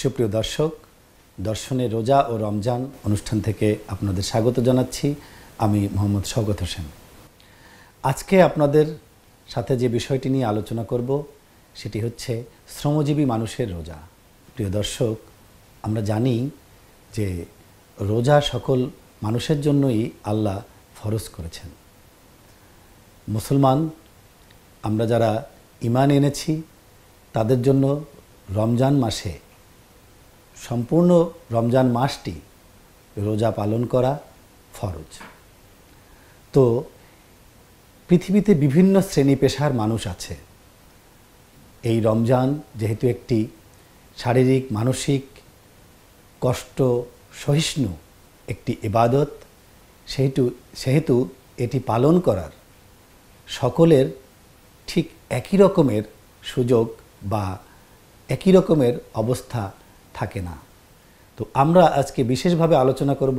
সুপ্রিয় দর্শক দর্শনে রোজা ও রমজান অনুষ্ঠান থেকে আপনাদের স্বাগত জানাচ্ছি আমি মোহাম্মদ স্বগত হোসেন আজকে আপনাদের সাথে যে বিষয়টি নিয়ে আলোচনা করব সেটি হচ্ছে শ্রমজীবী মানুষের রোজা প্রিয় দর্শক আমরা জানি যে রোজা সকল মানুষের জন্যই আল্লাহ ফরজ করেছেন মুসলমান আমরা যারা ইমান এনেছি তাদের জন্য রমজান মাসে সম্পূর্ণ রমজান মাসটি রোজা পালন করা ফরজ তো পৃথিবীতে বিভিন্ন শ্রেণী পেশার মানুষ আছে এই রমজান যেহেতু একটি শারীরিক মানসিক কষ্ট সহিষ্ণু একটি ইবাদত সেহেতু সেহেতু এটি পালন করার সকলের ঠিক একই রকমের সুযোগ বা একই রকমের অবস্থা থাকে না তো আমরা আজকে বিশেষভাবে আলোচনা করব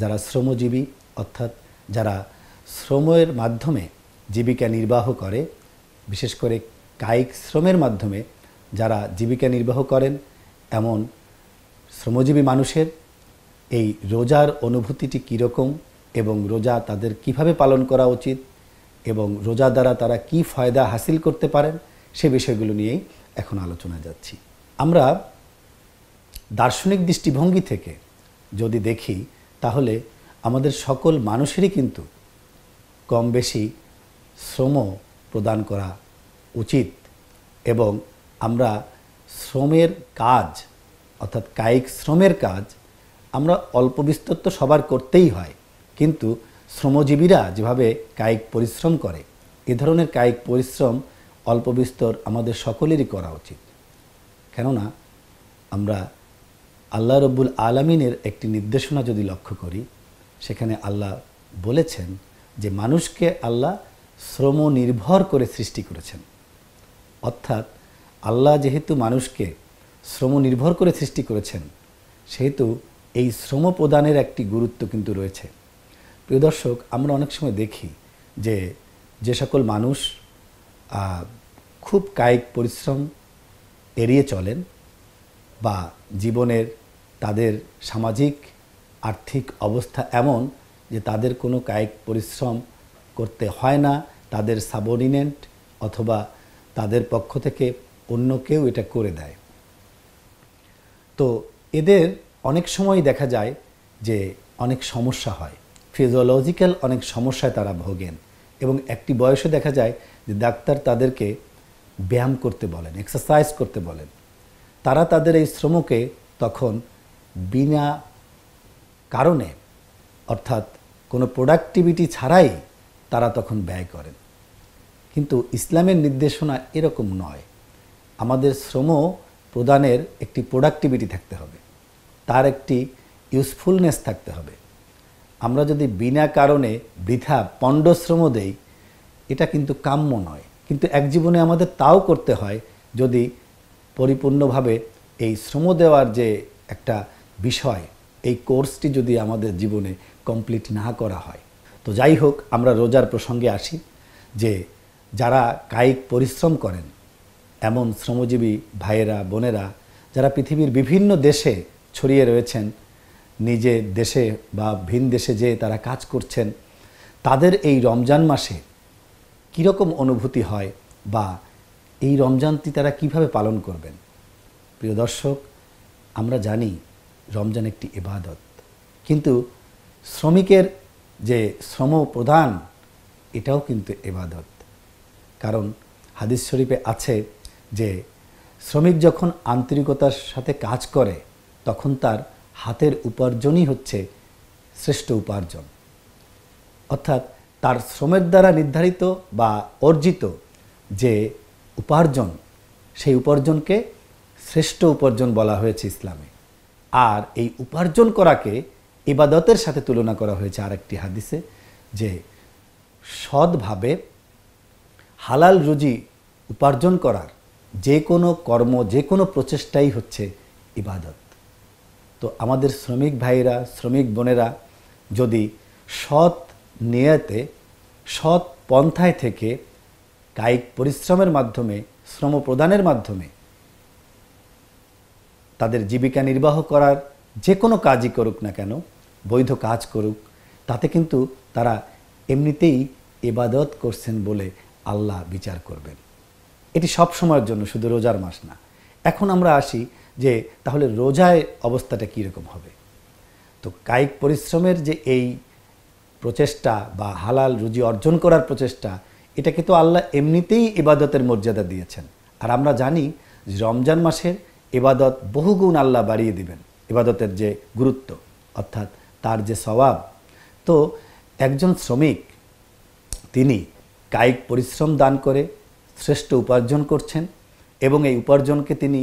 যারা শ্রমজীবী অর্থাৎ যারা শ্রমের মাধ্যমে জীবিকা নির্বাহ করে বিশেষ করে কায়িক শ্রমের মাধ্যমে যারা জীবিকা নির্বাহ করেন এমন শ্রমজীবী মানুষের এই রোজার অনুভূতিটি কীরকম এবং রোজা তাদের কিভাবে পালন করা উচিত এবং রোজা দ্বারা তারা কি ফায়দা হাসিল করতে পারেন সে বিষয়গুলো নিয়েই এখন আলোচনা যাচ্ছি আমরা দার্শনিক দৃষ্টিভঙ্গি থেকে যদি দেখি তাহলে আমাদের সকল মানুষেরই কিন্তু কম বেশি শ্রম প্রদান করা উচিত এবং আমরা শ্রমের কাজ অর্থাৎ কায়িক শ্রমের কাজ আমরা অল্প বিস্তর তো সবার করতেই হয় কিন্তু শ্রমজীবীরা যেভাবে কায়িক পরিশ্রম করে এ ধরনের কায়িক পরিশ্রম অল্প বিস্তর আমাদের সকলেরই করা উচিত কেননা আমরা আল্লাহ রব্বুল আলমিনের একটি নির্দেশনা যদি লক্ষ্য করি সেখানে আল্লাহ বলেছেন যে মানুষকে আল্লাহ শ্রম নির্ভর করে সৃষ্টি করেছেন অর্থাৎ আল্লাহ যেহেতু মানুষকে শ্রম নির্ভর করে সৃষ্টি করেছেন সেহেতু এই শ্রম প্রদানের একটি গুরুত্ব কিন্তু রয়েছে প্রিয় দর্শক আমরা অনেক সময় দেখি যে যে সকল মানুষ খুব কায়িক পরিশ্রম এড়িয়ে চলেন বা জীবনের তাদের সামাজিক আর্থিক অবস্থা এমন যে তাদের কোনো কায়িক পরিশ্রম করতে হয় না তাদের সাবঅর্ডিনেন্ট অথবা তাদের পক্ষ থেকে অন্য কেউ এটা করে দেয় তো এদের অনেক সময় দেখা যায় যে অনেক সমস্যা হয় ফিজিওলজিক্যাল অনেক সমস্যায় তারা ভোগেন এবং একটি বয়সে দেখা যায় যে ডাক্তার তাদেরকে ব্যায়াম করতে বলেন এক্সারসাইজ করতে বলেন তারা তাদের এই শ্রমকে তখন বিনা কারণে অর্থাৎ কোনো প্রোডাক্টিভিটি ছাড়াই তারা তখন ব্যয় করেন কিন্তু ইসলামের নির্দেশনা এরকম নয় আমাদের শ্রম প্রদানের একটি প্রোডাক্টিভিটি থাকতে হবে তার একটি ইউজফুলনেস থাকতে হবে আমরা যদি বিনা কারণে বৃথা পণ্ডশ্রম দেই এটা কিন্তু কাম্য নয় কিন্তু এক জীবনে আমাদের তাও করতে হয় যদি পরিপূর্ণভাবে এই শ্রম দেওয়ার যে একটা বিষয় এই কোর্সটি যদি আমাদের জীবনে কমপ্লিট না করা হয় তো যাই হোক আমরা রোজার প্রসঙ্গে আসি যে যারা কায়িক পরিশ্রম করেন এমন শ্রমজীবী ভাইয়েরা বোনেরা যারা পৃথিবীর বিভিন্ন দেশে ছড়িয়ে রয়েছেন নিজে দেশে বা ভিন দেশে যেয়ে তারা কাজ করছেন তাদের এই রমজান মাসে কীরকম অনুভূতি হয় বা এই রমজানটি তারা কিভাবে পালন করবেন প্রিয় দর্শক আমরা জানি রমজান একটি এবাদত কিন্তু শ্রমিকের যে শ্রম প্রধান এটাও কিন্তু এবাদত কারণ হাদিস শরীফে আছে যে শ্রমিক যখন আন্তরিকতার সাথে কাজ করে তখন তার হাতের উপার্জনই হচ্ছে শ্রেষ্ঠ উপার্জন অর্থাৎ তার শ্রমের দ্বারা নির্ধারিত বা অর্জিত যে উপার্জন সেই উপার্জনকে শ্রেষ্ঠ উপার্জন বলা হয়েছে ইসলামে আর এই উপার্জন করাকে ইবাদতের সাথে তুলনা করা হয়েছে আরেকটি হাদিসে যে সৎভাবে হালাল রুজি উপার্জন করার যে কোনো কর্ম যে কোনো প্রচেষ্টাই হচ্ছে ইবাদত তো আমাদের শ্রমিক ভাইরা শ্রমিক বোনেরা যদি সৎ নিয়তে সৎ পন্থায় থেকে কায়িক পরিশ্রমের মাধ্যমে শ্রম প্রদানের মাধ্যমে তাদের জীবিকা নির্বাহ করার যে কোনো কাজই করুক না কেন বৈধ কাজ করুক তাতে কিন্তু তারা এমনিতেই এবাদত করছেন বলে আল্লাহ বিচার করবেন এটি সব সময়ের জন্য শুধু রোজার মাস না এখন আমরা আসি যে তাহলে রোজায় অবস্থাটা কীরকম হবে তো কায়িক পরিশ্রমের যে এই প্রচেষ্টা বা হালাল রুজি অর্জন করার প্রচেষ্টা এটাকে তো আল্লাহ এমনিতেই ইবাদতের মর্যাদা দিয়েছেন আর আমরা জানি যে রমজান মাসের এবাদত বহুগুণ আল্লাহ বাড়িয়ে দিবেন এবাদতের যে গুরুত্ব অর্থাৎ তার যে স্বভাব তো একজন শ্রমিক তিনি কায়িক পরিশ্রম দান করে শ্রেষ্ঠ উপার্জন করছেন এবং এই উপার্জনকে তিনি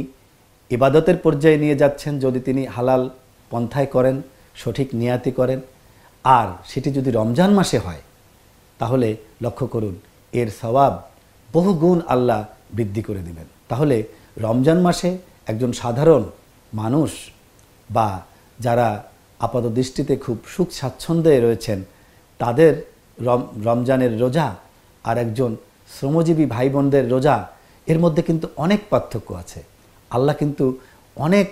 ইবাদতের পর্যায়ে নিয়ে যাচ্ছেন যদি তিনি হালাল পন্থায় করেন সঠিক নিয়াতি করেন আর সেটি যদি রমজান মাসে হয় তাহলে লক্ষ্য করুন এর স্বভাব বহু গুণ আল্লাহ বৃদ্ধি করে দিবেন তাহলে রমজান মাসে একজন সাধারণ মানুষ বা যারা আপাত দৃষ্টিতে খুব সুখ স্বাচ্ছন্দ্যে রয়েছেন তাদের রমজানের রোজা আর একজন শ্রমজীবী ভাই বোনদের রোজা এর মধ্যে কিন্তু অনেক পার্থক্য আছে আল্লাহ কিন্তু অনেক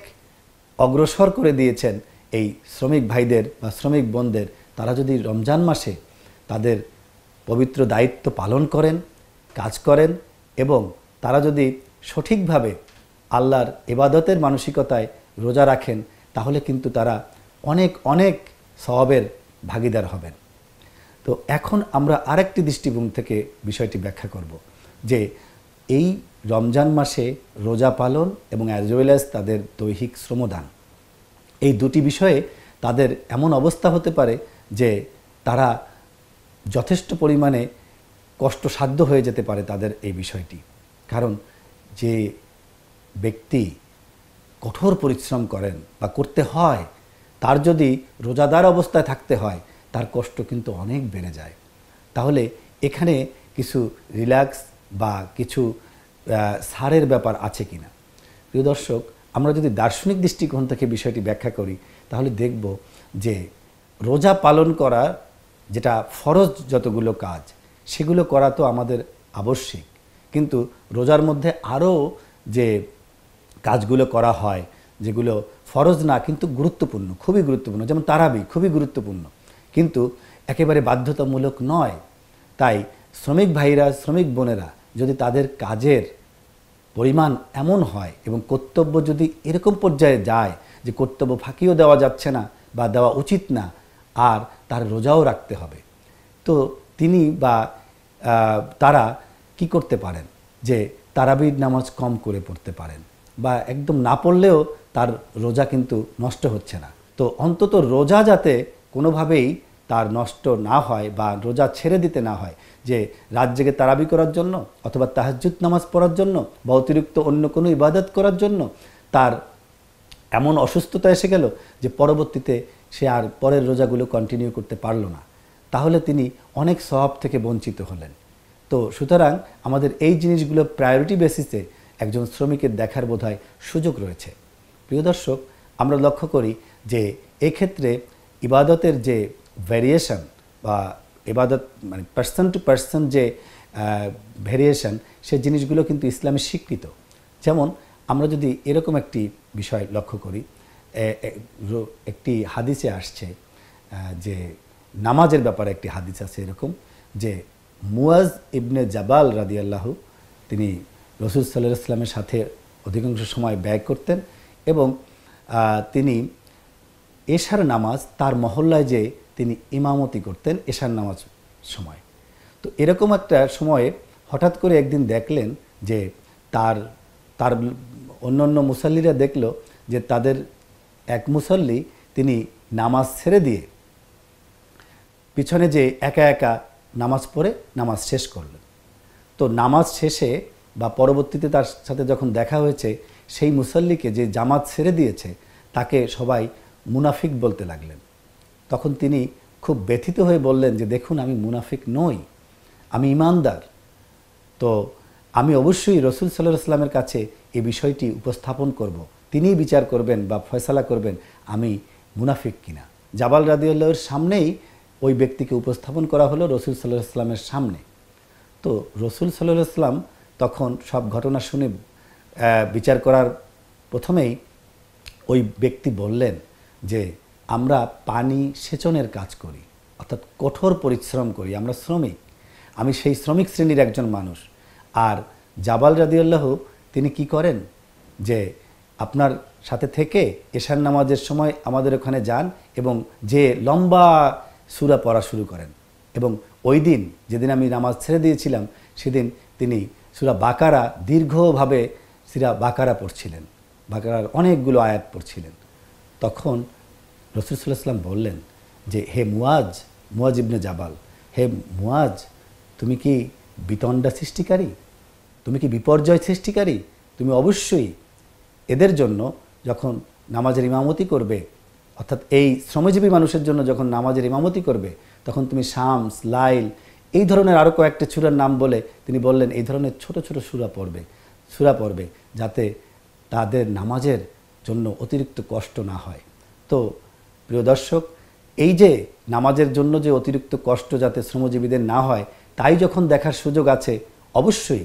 অগ্রসর করে দিয়েছেন এই শ্রমিক ভাইদের বা শ্রমিক বোনদের তারা যদি রমজান মাসে তাদের পবিত্র দায়িত্ব পালন করেন কাজ করেন এবং তারা যদি সঠিকভাবে আল্লাহর এবাদতের মানসিকতায় রোজা রাখেন তাহলে কিন্তু তারা অনেক অনেক স্বভাবের ভাগিদার হবেন তো এখন আমরা আরেকটি দৃষ্টিভঙ্গি থেকে বিষয়টি ব্যাখ্যা করব যে এই রমজান মাসে রোজা পালন এবং অ্যাজ ওয়েল অ্যাজ তাদের দৈহিক শ্রমদান এই দুটি বিষয়ে তাদের এমন অবস্থা হতে পারে যে তারা যথেষ্ট পরিমাণে কষ্টসাধ্য হয়ে যেতে পারে তাদের এই বিষয়টি কারণ যে ব্যক্তি কঠোর পরিশ্রম করেন বা করতে হয় তার যদি রোজাদার অবস্থায় থাকতে হয় তার কষ্ট কিন্তু অনেক বেড়ে যায় তাহলে এখানে কিছু রিল্যাক্স বা কিছু সারের ব্যাপার আছে কি না প্রিয় দর্শক আমরা যদি দার্শনিক দৃষ্টিকোণ থেকে বিষয়টি ব্যাখ্যা করি তাহলে দেখব যে রোজা পালন করা যেটা ফরজ যতগুলো কাজ সেগুলো করা তো আমাদের আবশ্যিক কিন্তু রোজার মধ্যে আরও যে কাজগুলো করা হয় যেগুলো ফরজ না কিন্তু গুরুত্বপূর্ণ খুবই গুরুত্বপূর্ণ যেমন তারাবি খুবই গুরুত্বপূর্ণ কিন্তু একেবারে বাধ্যতামূলক নয় তাই শ্রমিক ভাইরা শ্রমিক বোনেরা যদি তাদের কাজের পরিমাণ এমন হয় এবং কর্তব্য যদি এরকম পর্যায়ে যায় যে কর্তব্য ফাঁকিও দেওয়া যাচ্ছে না বা দেওয়া উচিত না আর তার রোজাও রাখতে হবে তো তিনি বা তারা কি করতে পারেন যে তারাবির নামাজ কম করে পড়তে পারেন বা একদম না পড়লেও তার রোজা কিন্তু নষ্ট হচ্ছে না তো অন্তত রোজা যাতে কোনোভাবেই তার নষ্ট না হয় বা রোজা ছেড়ে দিতে না হয় যে রাত জেগে তারাবি করার জন্য অথবা তাহাজুদ নামাজ পড়ার জন্য বা অতিরিক্ত অন্য কোনো ইবাদত করার জন্য তার এমন অসুস্থতা এসে গেল যে পরবর্তীতে সে আর পরের রোজাগুলো কন্টিনিউ করতে পারল না তাহলে তিনি অনেক স্বভাব থেকে বঞ্চিত হলেন তো সুতরাং আমাদের এই জিনিসগুলো প্রায়োরিটি বেসিসে একজন শ্রমিকের দেখার বোধহয় সুযোগ রয়েছে প্রিয় দর্শক আমরা লক্ষ্য করি যে এক্ষেত্রে ইবাদতের যে ভেরিয়েশন বা এবাদত মানে পার্সন টু পার্সন যে ভেরিয়েশন সে জিনিসগুলো কিন্তু ইসলামে স্বীকৃত যেমন আমরা যদি এরকম একটি বিষয় লক্ষ্য করি একটি হাদিসে আসছে যে নামাজের ব্যাপারে একটি হাদিস আছে এরকম যে মুয়াজ ইবনে জাবাল রাদিয়াল্লাহু তিনি রসুল সাল্লাহ ইসলামের সাথে অধিকাংশ সময় ব্যয় করতেন এবং তিনি এশার নামাজ তার মহল্লায় যে তিনি ইমামতি করতেন এশার নামাজ সময় তো এরকম একটা সময়ে হঠাৎ করে একদিন দেখলেন যে তার তার অন্যান্য মুসল্লিরা দেখল যে তাদের এক মুসল্লি তিনি নামাজ ছেড়ে দিয়ে পিছনে যে একা একা নামাজ পড়ে নামাজ শেষ করলেন তো নামাজ শেষে বা পরবর্তীতে তার সাথে যখন দেখা হয়েছে সেই মুসল্লিকে যে জামাত ছেড়ে দিয়েছে তাকে সবাই মুনাফিক বলতে লাগলেন তখন তিনি খুব ব্যথিত হয়ে বললেন যে দেখুন আমি মুনাফিক নই আমি ইমানদার তো আমি অবশ্যই রসুল সাল্লাহ আসলামের কাছে এই বিষয়টি উপস্থাপন করব। তিনি বিচার করবেন বা ফয়সালা করবেন আমি মুনাফিক কিনা জাবাল রাদিউল্লাহর সামনেই ওই ব্যক্তিকে উপস্থাপন করা হলো রসুল সাল্লাহ আসলামের সামনে তো রসুল সাল্লাহ আসলাম তখন সব ঘটনা শুনে বিচার করার প্রথমেই ওই ব্যক্তি বললেন যে আমরা পানি সেচনের কাজ করি অর্থাৎ কঠোর পরিশ্রম করি আমরা শ্রমিক আমি সেই শ্রমিক শ্রেণীর একজন মানুষ আর জাবাল রাদিউল্লাহ তিনি কি করেন যে আপনার সাথে থেকে এশার নামাজের সময় আমাদের ওখানে যান এবং যে লম্বা সুরা পড়া শুরু করেন এবং ওই দিন যেদিন আমি নামাজ ছেড়ে দিয়েছিলাম সেদিন তিনি সুরা বাকারা দীর্ঘভাবে সিরা বাকারা পড়ছিলেন বাকারার অনেকগুলো আয়াত পড়ছিলেন তখন রসুলাম বললেন যে হে মুওয়াজ মুওয়াজ ইবনে জাবাল হে মুওয়াজ তুমি কি বিতণ্ডা সৃষ্টিকারী তুমি কি বিপর্যয় সৃষ্টিকারী তুমি অবশ্যই এদের জন্য যখন নামাজের ইমামতি করবে অর্থাৎ এই শ্রমজীবী মানুষের জন্য যখন নামাজের ইমামতি করবে তখন তুমি শামস লাইল এই ধরনের আরও কয়েকটা সুরার নাম বলে তিনি বললেন এই ধরনের ছোট ছোট সুরা পড়বে সুরা পড়বে যাতে তাদের নামাজের জন্য অতিরিক্ত কষ্ট না হয় তো প্রিয় দর্শক এই যে নামাজের জন্য যে অতিরিক্ত কষ্ট যাতে শ্রমজীবীদের না হয় তাই যখন দেখার সুযোগ আছে অবশ্যই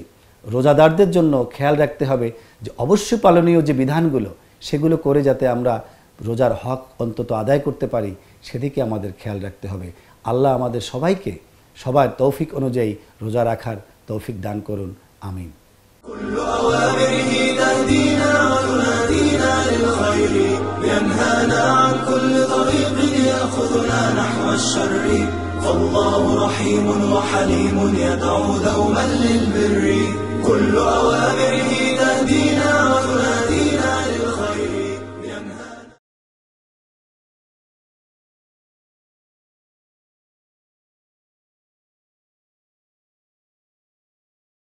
রোজাদারদের জন্য খেয়াল রাখতে হবে যে অবশ্যই পালনীয় যে বিধানগুলো সেগুলো করে যাতে আমরা রোজার হক অন্তত আদায় করতে পারি সেদিকে আমাদের খেয়াল রাখতে হবে আল্লাহ আমাদের সবাইকে সবার তৌফিক অনুযায়ী রোজা রাখার তৌফিক দান করুন আমিন ينهانا الشر فالله رحيم وحليم يدعو دوما للبر كل أوامره تهدينا وتنادينا